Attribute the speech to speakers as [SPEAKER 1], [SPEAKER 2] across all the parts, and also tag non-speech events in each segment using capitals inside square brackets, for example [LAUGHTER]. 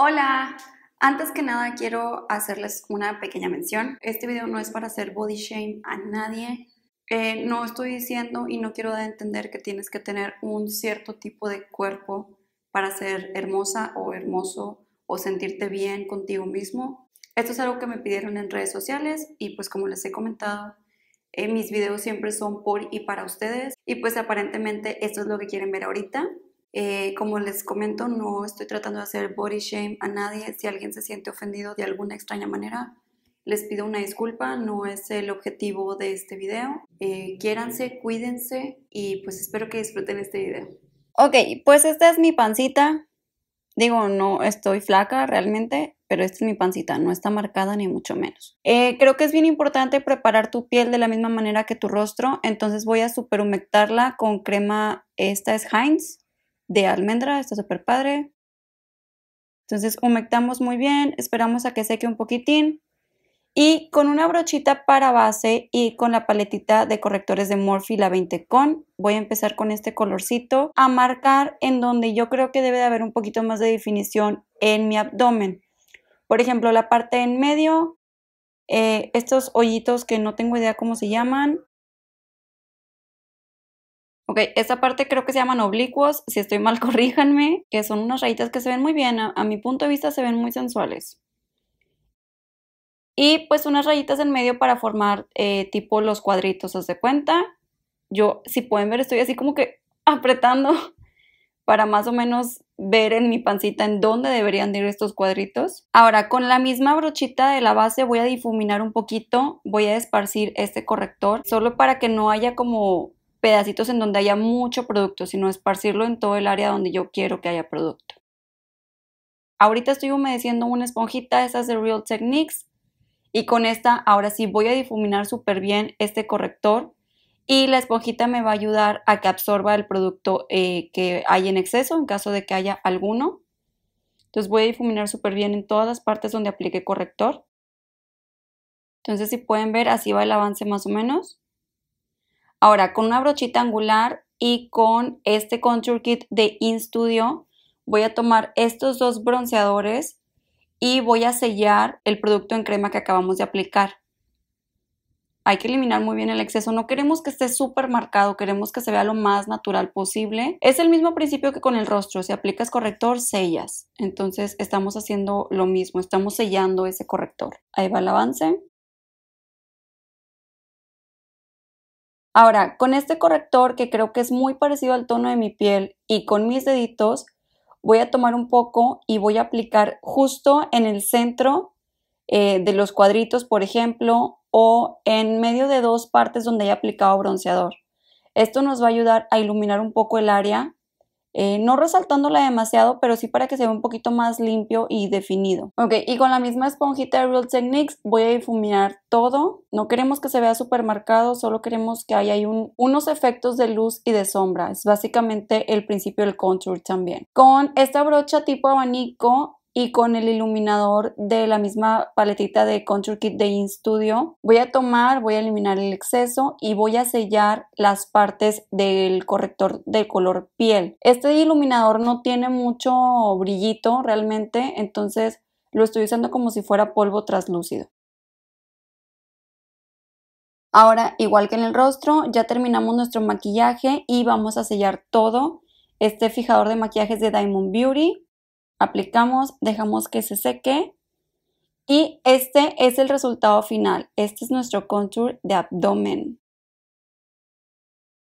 [SPEAKER 1] Hola, antes que nada quiero hacerles una pequeña mención. Este video no es para hacer body shame a nadie. Eh, no estoy diciendo y no quiero dar a entender que tienes que tener un cierto tipo de cuerpo para ser hermosa o hermoso o sentirte bien contigo mismo. Esto es algo que me pidieron en redes sociales y pues como les he comentado, eh, mis videos siempre son por y para ustedes y pues aparentemente esto es lo que quieren ver ahorita. Eh, como les comento, no estoy tratando de hacer body shame a nadie. Si alguien se siente ofendido de alguna extraña manera, les pido una disculpa, no es el objetivo de este video. Eh, quiéranse, cuídense y pues espero que disfruten este video. Ok, pues esta es mi pancita. Digo, no estoy flaca realmente, pero esta es mi pancita, no está marcada ni mucho menos. Eh, creo que es bien importante preparar tu piel de la misma manera que tu rostro, entonces voy a superhumectarla con crema, esta es Heinz, de almendra, está súper padre. Entonces humectamos muy bien, esperamos a que seque un poquitín y con una brochita para base y con la paletita de correctores de Morphe la 20 con, voy a empezar con este colorcito a marcar en donde yo creo que debe de haber un poquito más de definición en mi abdomen. Por ejemplo, la parte en medio, eh, estos hoyitos que no tengo idea cómo se llaman, Ok, esta parte creo que se llaman oblicuos, si estoy mal [LAUGHS] corríjanme, que son unas rayitas que se ven muy bien, a, mi punto de vista se ven muy sensuales. Y pues unas rayitas en medio para formar eh, tipo los cuadritos, ¿os de cuenta? Yo, si pueden ver, estoy así como que [LAUGHS] apretando [LAUGHS] para más o menos ver en mi pancita en dónde deberían ir estos cuadritos. Ahora, con la misma brochita de la base voy a difuminar un poquito, voy a esparcir este corrector, solo para que no haya como pedacitos en donde haya mucho producto, sino esparcirlo en todo el área donde yo quiero que haya producto. Ahorita estoy humedeciendo una esponjita, esas es de Real Techniques, y con esta ahora sí voy a difuminar súper bien este corrector y la esponjita me va a ayudar a que absorba el producto eh, que hay en exceso en caso de que haya alguno. Entonces voy a difuminar súper bien en todas las partes donde aplique corrector. Entonces si pueden ver, así va el avance más o menos. Ahora, con una brochita angular y con este Contour Kit de InStudio, voy a tomar estos dos bronceadores y voy a sellar el producto en crema que acabamos de aplicar. Hay que eliminar muy bien el exceso, no queremos que esté súper marcado, queremos que se vea lo más natural posible. Es el mismo principio que con el rostro, si aplicas corrector, sellas. Entonces estamos haciendo lo mismo, estamos sellando ese corrector. Ahí va el avance. Ahora, con este corrector que creo que es muy parecido al tono de mi piel y con mis deditos, voy a tomar un poco y voy a aplicar justo en el centro eh, de los cuadritos, por ejemplo, o en medio de dos partes donde haya aplicado bronceador. Esto nos va a ayudar a iluminar un poco el área eh, no resaltándola demasiado, pero sí para que se vea un poquito más limpio y definido. Ok, y con la misma esponjita de Real Techniques voy a difuminar todo. No queremos que se vea súper marcado, solo queremos que haya unos efectos de luz y de sombra. Es básicamente el principio del contour también. Con esta brocha tipo abanico y con el iluminador de la misma paletita de Contour Kit de InStudio voy a tomar, voy a eliminar el exceso y voy a sellar las partes del corrector del color piel. Este iluminador no tiene mucho brillito realmente, entonces lo estoy usando como si fuera polvo traslúcido. Ahora, igual que en el rostro, ya terminamos nuestro maquillaje y vamos a sellar todo. Este fijador de maquillaje es de Diamond Beauty aplicamos, dejamos que se seque y este es el resultado final. Este es nuestro contour de abdomen.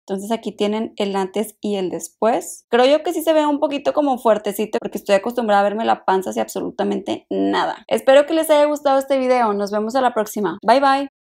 [SPEAKER 1] Entonces aquí tienen el antes y el después. Creo yo que sí se ve un poquito como fuertecito porque estoy acostumbrada a verme la panza sin absolutamente nada. Espero que les haya gustado este video. Nos vemos a la próxima. Bye bye.